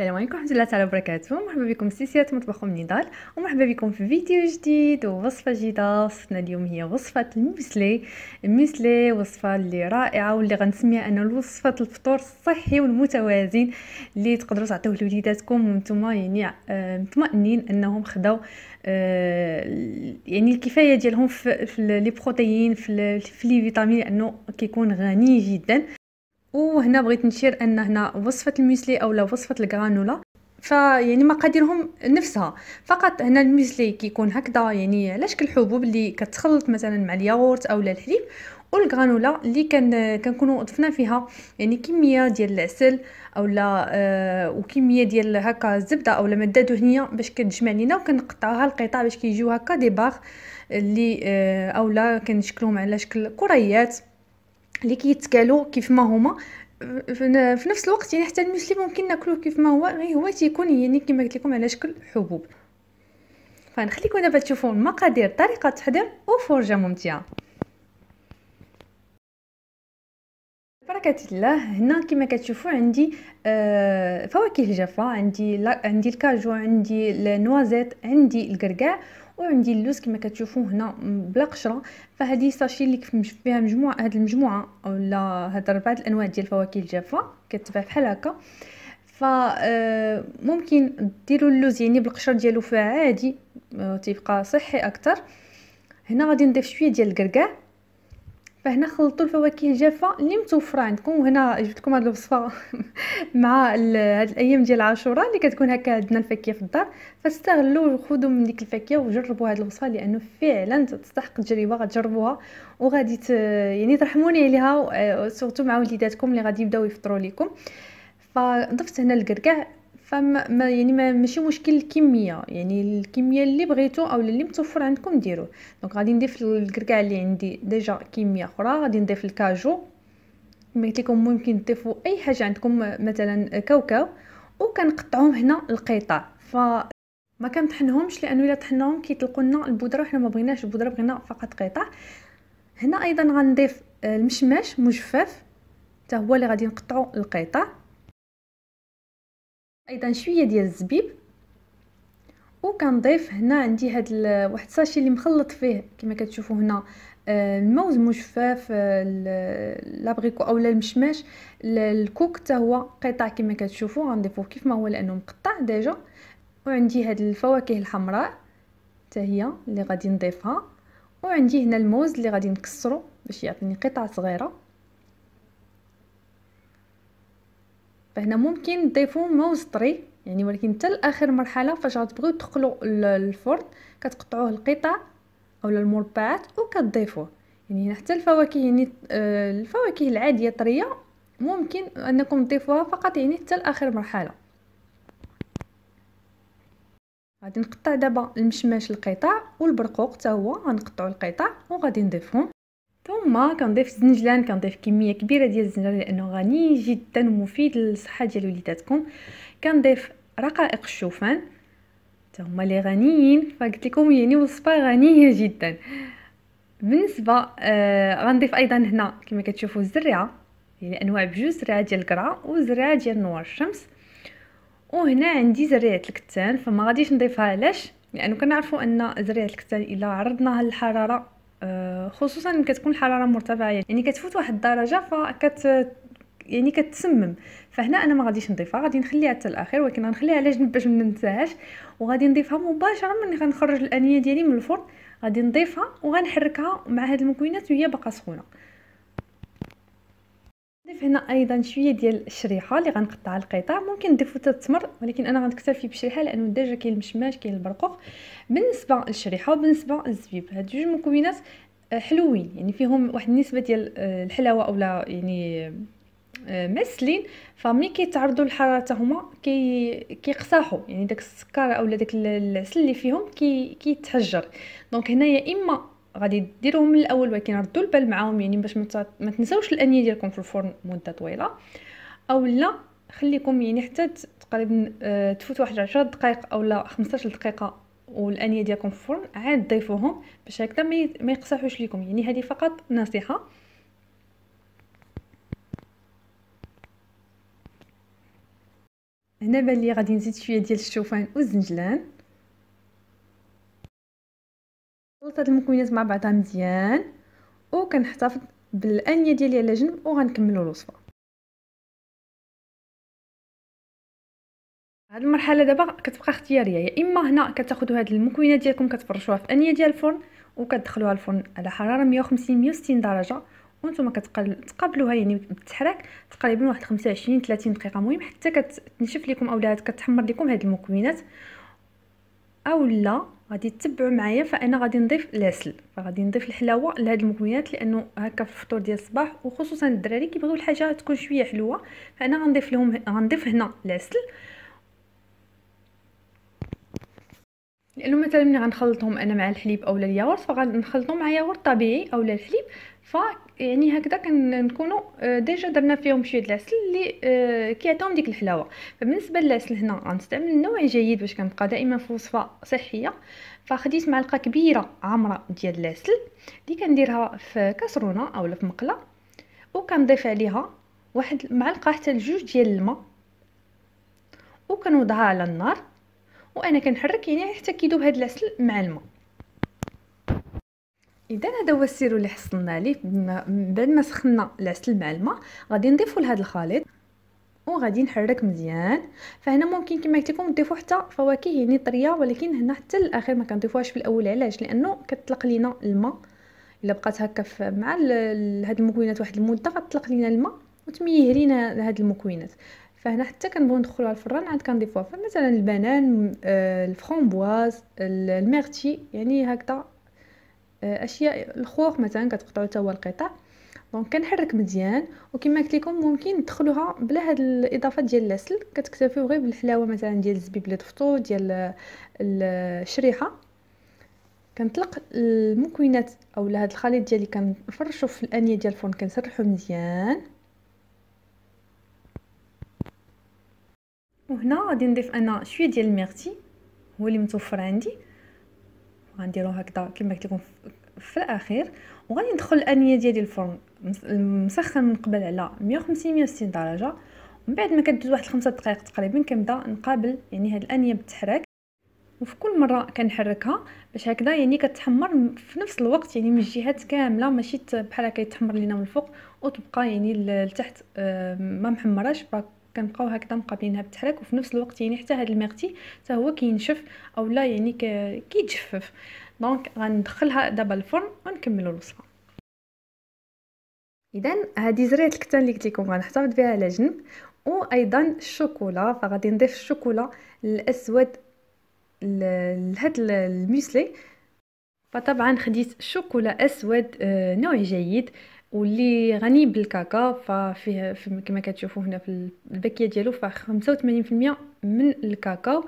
السلام عليكم ورحمه الله تعالى وبركاته مرحبا بكم في سلسله من نضال ومرحبا بكم في فيديو جديد ووصفه جديده وصفتنا اليوم هي وصفه الموسلي الموسلي وصفه اللي رائعه واللي غنسميها انا وصفه الفطور الصحي والمتوازن اللي تقدروا تعطيوه لوليداتكم وانتم يعني آه، مطمئنين انهم خداو آه، يعني الكفايه ديالهم في لي بروتيين في لي فيتامين لانه كيكون غني جدا وهنا بغيت نشير ان هنا وصفه الميسلي اولا وصفه الكرانولا فيعني مقاديرهم نفسها فقط هنا الميسلي كيكون هكذا يعني على شكل حبوب اللي كتخلط مثلا مع الياغورت اولا الحليب والغرانولا اللي كان كنكونوا ضفنا فيها يعني كميه ديال العسل اولا آه وكميه ديال هكا الزبده اولا ماده دهنيه باش كتجمع لينا وكنقطعها لقطع باش كيجيو هكا دي باغ اللي آه اولا كنشكلوهم على شكل كريات اللي كيتكالو كيف ما هما في نفس الوقت يعني حتى المسلي ممكن ناكلوه كيف ما هو غير هو تيكون يعني كما قلت لكم على شكل حبوب فنخليكم دابا تشوفوا المقادير طريقه تحضير وفرجه ممتعه بركه الله هنا كما كتشوفوا عندي آه فواكه جافه عندي عندي الكاجو عندي النوازيت عندي القرقاع وعندي اللوز كما كتشوفوا هنا بلا قشره فهذه ساشي اللي فيها مجموعه هاد المجموعه ولا هاد اربعه الانواع ديال الفواكه الجافه كتباع بحال هكا ممكن ديروا اللوز يعني بالقشر ديالو فعادي تيبقى صحي اكثر هنا غادي نضيف شويه ديال الكركاع فهنا خلطوا الفواكه الجافه اللي متوفره عندكم وهنا جبت لكم هذه الوصفه مع هذه الايام ديال عاشوراء اللي كتكون هكا عندنا الفاكهه في الدار فاستغلوا وخذوا من ديك الفاكهه وجربوا هذه الوصفه لانه فعلا تستحق التجربه غتجربوها وغادي يعني ترحموني عليها آه، سورتو مع وليداتكم اللي غادي يبداو يفطروا لكم فضفت هنا الكركاع فما يعني ما ماشي مشكل الكميه يعني الكميه اللي بغيتو او اللي متوفر عندكم ديروه دونك غادي نضيف الكركاع اللي عندي ديجا كميه اخرى غادي نضيف الكاجو كما قلت لكم ممكن تضيفوا اي حاجه عندكم مثلا كاوكاو وكنقطعوهم هنا القطع ف ما كنطحنهمش لانه الا طحناهم كيطلقوا لنا البودره وحنا ما بغيناش البودره بغينا فقط قطع هنا ايضا غنضيف آه، المشماش مجفف حتى هو اللي غادي نقطعو القطع ايضا شويه ديال الزبيب وكنضيف هنا عندي هاد واحد الساشي اللي مخلط فيه كما كتشوفوا هنا آه، الموز مجفف آه، لابريكو اولا المشماش الكوك حتى هو قطع كما كتشوفوا غنضيفوه كيف ما هو لانه مقطع ديجا وعندي هاد الفواكه الحمراء حتى هي اللي غادي نضيفها وعندي هنا الموز اللي غادي نكسرو باش يعطيني قطع صغيره فهنا ممكن تضيفوا موز طري يعني ولكن حتى لاخر مرحله فاش غتبغيو تدخلوا الفرن كتقطعوه القطع اولا المربعات وكتضيفوه يعني هنا حتى الفواكه يعني آه، الفواكه العاديه طريه ممكن انكم تضيفوها فقط يعني حتى لاخر مرحله غادي نقطع دابا المشماش القطع والبرقوق حتى هو غنقطعوا القطع وغادي نضيفهم ثم كنضيف الزنجلان كنضيف كميه كبيره ديال الزنجلان لانه غني جدا ومفيد للصحه ديال وليداتكم كنضيف رقائق الشوفان حتى هما لي غنيين فقلت لكم يعني وصفه غنيه جدا بالنسبه آه غنضيف ايضا هنا كما كتشوفوا الزريعه يعني انواع بجوج زريعه ديال القرعه وزريعه ديال نوار الشمس وهنا عندي زريعه الكتان فما غاديش نضيفها علاش لانه كنعرفوا ان زريعه الكتان الا عرضناها للحراره آه، خصوصا ملي كتكون الحراره مرتفعه يعني،, يعني كتفوت واحد الدرجه فكت يعني كتسمم فهنا انا ما غاديش نضيفها غادي نخليها حتى الاخير ولكن غنخليها على جنب باش ما ننساهاش وغادي نضيفها مباشره ملي غنخرج الانيه ديالي من الفرن غادي نضيفها وغنحركها مع هاد المكونات وهي باقا سخونه نضيف هنا ايضا شويه ديال الشريحه اللي غنقطع القطع ممكن تضيفوا حتى التمر ولكن انا غنكتفي بشريحه لانه ديجا كاين المشماش كاين البرقوق بالنسبه للشريحه وبالنسبه للزبيب هاد جوج مكونات آه، حلوين يعني فيهم واحد النسبه ديال آه، الحلاوه اولا يعني آه، معسلين فملي كيتعرضوا للحراره هما كي كيقساحوا يعني داك السكر اولا داك العسل اللي فيهم كي كيتحجر دونك هنايا اما غادي ديروهم من الاول ولكن ردوا البال معاهم يعني باش ما تنساوش الانيه ديالكم في الفرن مده طويله اولا خليكم يعني حتى تقريبا آه، تفوت واحد 10 دقائق اولا 15 دقيقه والانيه ديالكم في الفرن عاد ضيفوهم باش هكذا ما يقصحوش لكم يعني هذه فقط نصيحه هنا بان لي غادي نزيد شويه ديال الشوفان والزنجلان خلطت هاد المكونات مع بعضها مزيان وكنحتفظ بالانيه ديالي على جنب وغنكملوا الوصفه هاد المرحله دابا كتبقى اختياريه يا اما هنا كتاخذوا هاد المكونات ديالكم كتفرشوها في انيه ديال الفرن وكتدخلوها الفرن على حراره 150 160 درجه وانتم كتقابلوها يعني بالتحراك تقريبا واحد 25 30 دقيقه مهم حتى كتنشف لكم اولا كتحمر لكم هاد المكونات اولا غادي تتبعوا معايا فانا غادي نضيف العسل فغادي نضيف الحلاوه لهاد المكونات لانه هكا في الفطور ديال الصباح وخصوصا الدراري كيبغيو الحاجه تكون شويه حلوه فانا غنضيف لهم غنضيف هنا العسل لانه مثلا ملي غنخلطهم انا مع الحليب اولا الياغورت فغنخلطو مع ياغورت طبيعي اولا الحليب ف يعني هكذا كنكونوا ديجا درنا فيهم شويه د العسل اللي كيعطيهم ديك الحلاوه فبالنسبه للعسل هنا غنستعمل نوع جيد باش كنبقى دائما في وصفه صحيه فخديت معلقه كبيره عامره ديال العسل اللي كنديرها في كاسرونه اولا في مقله وكنضيف عليها واحد معلقه حتى لجوج ديال الماء وكنوضعها على النار وانا كنحرك يعني حتى كيدوب هذا العسل مع الماء اذا هذا هو السر اللي حصلنا ليه من بعد ما سخنا العسل مع الماء غادي نضيفو لهذا الخليط وغادي نحرك مزيان فهنا ممكن كما قلت لكم تضيفوا حتى فواكه يعني طريه ولكن هنا حتى الاخير ما كنضيفوهاش في الاول علاش لانه كتطلق لينا الماء الا بقات هكا مع هذه المكونات واحد المده غتطلق لينا الماء وتميه لينا هذه المكونات فهنا حتى كنبغيو ندخلوها الفران عاد كنضيفوها فمثلا البنان آه، الفرامبواز الميرتي يعني هكذا آه، اشياء الخوخ مثلا كتقطعو حتى هو القطع دونك كنحرك مزيان وكما قلت لكم ممكن تدخلوها بلا هاد الاضافات ديال العسل كتكتفيو غير بالحلاوه مثلا ديال الزبيب اللي طفتو ديال الشريحه كنطلق المكونات اولا هاد الخليط ديالي كنفرشو في الانيه ديال الفرن كنسرحو مزيان وهنا غادي نضيف انا شويه ديال الميغتي هو اللي متوفر عندي غنديرو هكذا كما قلت لكم في الاخير وغادي ندخل الانيه ديالي الفرن مسخن من قبل على 150 160 درجه ومن بعد ما كدوز واحد 5 دقائق تقريبا كنبدا نقابل يعني هاد الانيه بالتحرك وفي كل مره كنحركها باش هكذا يعني كتحمر في نفس الوقت يعني من الجهات كامله ماشي بحال هكا يتحمر لينا من الفوق وتبقى يعني لتحت آه، ما محمراش كنبقاو هكذا مقابلينها بالتحرك وفي نفس الوقت يعني حتى هذا المغتي حتى هو كينشف او لا يعني كيتجفف دونك غندخلها دابا الفرن ونكملوا الوصفه اذا هذه زريعه الكتان اللي قلت لكم غنحتفظ بها على جنب وايضا الشوكولا فغادي نضيف الشوكولا الاسود لهاد الميسلي فطبعا خديت شوكولا اسود آه، نوع جيد واللي غني بالكاكا ففيه كما كتشوفوا هنا في الباكيه ديالو ف 85% من الكاكاو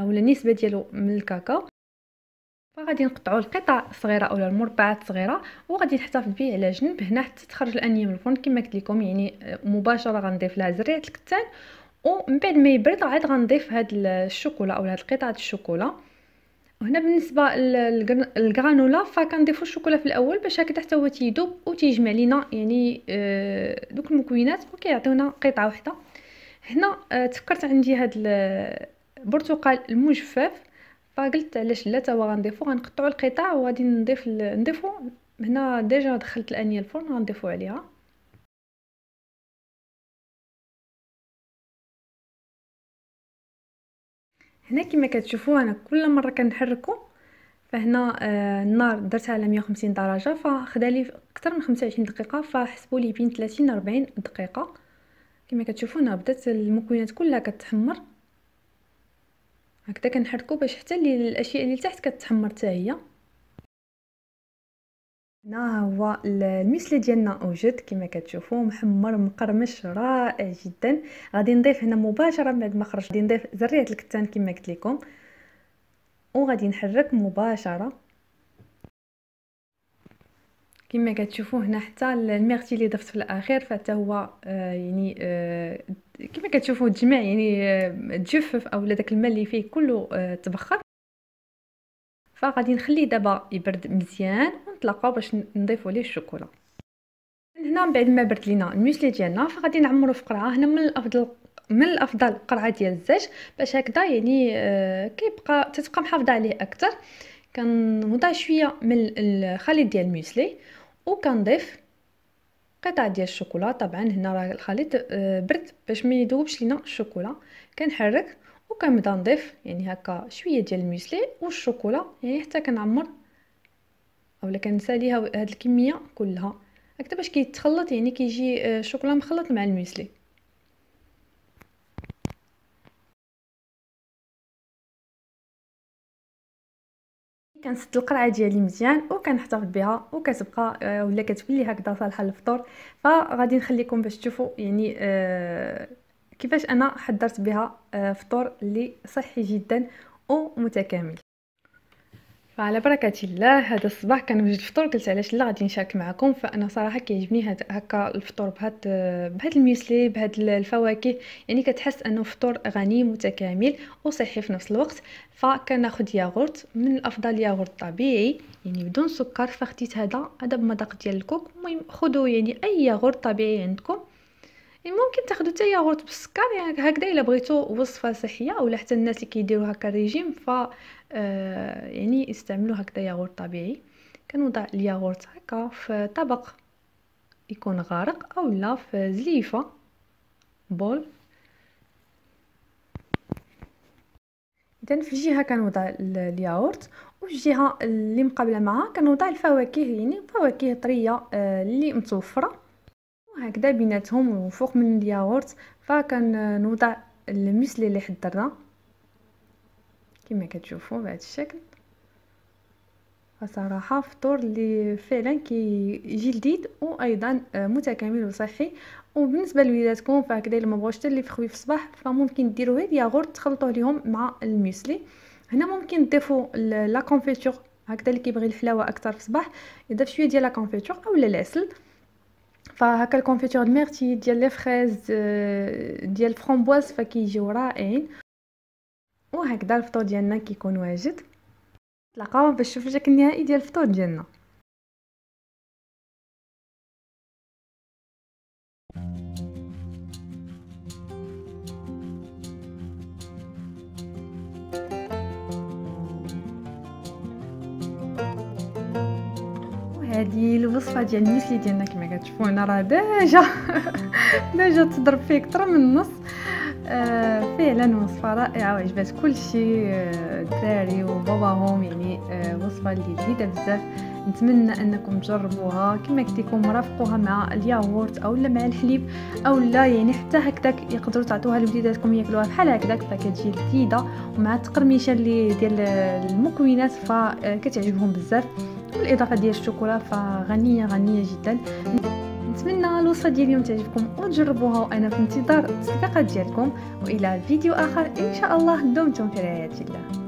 ولا النسبه ديالو من الكاكاو فغادي نقطعوا القطع صغيره اولا المربعات صغيره وغادي نحتفظ به على جنب هنا حتى تخرج الانيه من الفرن كما قلت لكم يعني مباشره غنضيف لها زريعه الكتان ومن بعد ما يبرد عاد غنضيف هاد الشوكولا اولا هاد القطعه الشوكولا هنا بالنسبه للغرانولا فكنضيفو الشوكولا في الاول باش هكا حتى هو تيذوب وتيجمع لينا يعني آه، دوك المكونات وكيعطيونا قطعه واحده هنا آه، تفكرت عندي هاد البرتقال المجفف فقلت علاش لا تا هو غنضيفو غنقطعو القطع وغادي نضيف ال... نضيفو هنا ديجا دخلت الانيه الفرن غنضيفو عليها هنا كما كتشوفوا انا كل مره كنحركو فهنا آه، النار درتها على 150 درجه فخدا لي اكثر من 25 دقيقه فحسبوا لي بين 30 و 40 دقيقه كما كتشوفوا هنا بدات المكونات كلها كتحمر هكذا كنحركو باش حتى الاشياء اللي تحت كتحمر حتى هي هنا هو المثلي ديالنا اوجد كما كتشوفوا محمر مقرمش رائع جدا غادي نضيف هنا مباشره بعد ما خرج غادي نضيف زريعه الكتان كما قلت لكم وغادي نحرك مباشره كما كتشوفوا هنا حتى الميغتي اللي ضفت في الاخير فحتى هو آه يعني آه كما كتشوفوا تجمع يعني آه تجفف اولا داك الماء اللي فيه كله آه تبخر فغادي نخليه دابا يبرد مزيان ونتلاقاو باش نضيفوا ليه الشوكولا هنا من بعد ما برد لينا الميسلي ديالنا فغادي نعمرو في قرعه هنا من الافضل من الافضل قرعه ديال الزاج باش هكذا يعني آه، كيبقى تتبقى محافظه عليه اكثر كنوضع شويه من الخليط ديال الموسلي وكنضيف قطع ديال الشوكولا طبعا هنا راه الخليط آه، برد باش ما يذوبش لينا الشوكولا كنحرك وكنبدا نضيف يعني هكا شويه ديال الميسلي والشوكولا يعني حتى كنعمر اولا كنساليها هاد الكميه كلها هكذا باش كيتخلط يعني كيجي آه، الشوكولا مخلط مع الميسلي كنسد القرعه ديالي مزيان وكنحتفظ بها وكتبقى آه، ولا كتولي هكذا صالحه للفطور فغادي نخليكم باش تشوفوا يعني أه كيفاش انا حضرت بها آه، فطور اللي صحي جدا ومتكامل فعلى بركة الله هذا الصباح كان وجد الفطور قلت علاش لا غادي نشارك معكم فانا صراحه كيعجبني هذا هكا الفطور بهاد آه، بهاد الميسلي بهاد الفواكه يعني كتحس انه فطور غني متكامل وصحي في نفس الوقت فكناخذ ياغورت من الافضل ياغورت طبيعي يعني بدون سكر فخديت هذا هذا بمذاق ديال الكوك المهم خذوا يعني اي ياغورت طبيعي عندكم يعني ممكن تاخذوا حتى ياغورت بالسكر يعني هكذا الا بغيتوا وصفه صحيه ولا حتى الناس اللي كيديروا هكا الريجيم ف آه، يعني استعملوا هكذا ياغورت طبيعي كنوضع الياغورت هكا في طبق يكون غارق اولا في زليفه بول اذا في الجهه كنوضع الياغورت وفي الجهه اللي مقابله معها كنوضع الفواكه يعني فواكه طريه آه، اللي متوفره وهكذا بيناتهم وفوق من الياغورت فكنوضع الميسلي اللي حضرنا كما كتشوفوا بهذا الشكل فصراحه فطور اللي فعلا كيجي لديد وايضا متكامل وصحي وبالنسبه لوليداتكم فهكذا الا ما بغاوش حتى اللي في الصباح فممكن ديروا غير ياغورت تخلطوه ليهم مع الميسلي هنا ممكن تضيفوا لا كونفيتور هكذا اللي كيبغي الحلاوه اكثر في الصباح يضيف شويه ديال لا كونفيتور اولا العسل فهكا الكونفيتور دو ميرتي ديال لي فريز ديال فرامبواز فكيجيو رائعين وهكذا الفطور ديالنا كيكون واجد نتلاقاو باش نشوف النهائي ديال الفطور ديالنا هذه الوصفه ديال المسلي ديالنا كما كتشوفوا هنا راه ديجا ديجا تضرب فيه اكثر من النص آه، فعلا وصفه رائعه وعجبات كلشي الدراري آه وباباهم يعني آه، وصفه اللي جديده بزاف نتمنى انكم تجربوها كما قلت لكم رافقوها مع الياغورت اولا مع الحليب اولا يعني حتى هكذاك يقدروا تعطوها لوليداتكم ياكلوها بحال هكذاك فكتجي لذيذه ومع التقرميشه اللي ديال المكونات فكتعجبهم آه، بزاف بالاضافه ديال الشوكولا فغنيه غنيه جدا نتمنى الوصفه ديال اليوم تعجبكم وتجربوها وانا في انتظار التصفيقات ديالكم والى فيديو اخر ان شاء الله دمتم في رعايه الله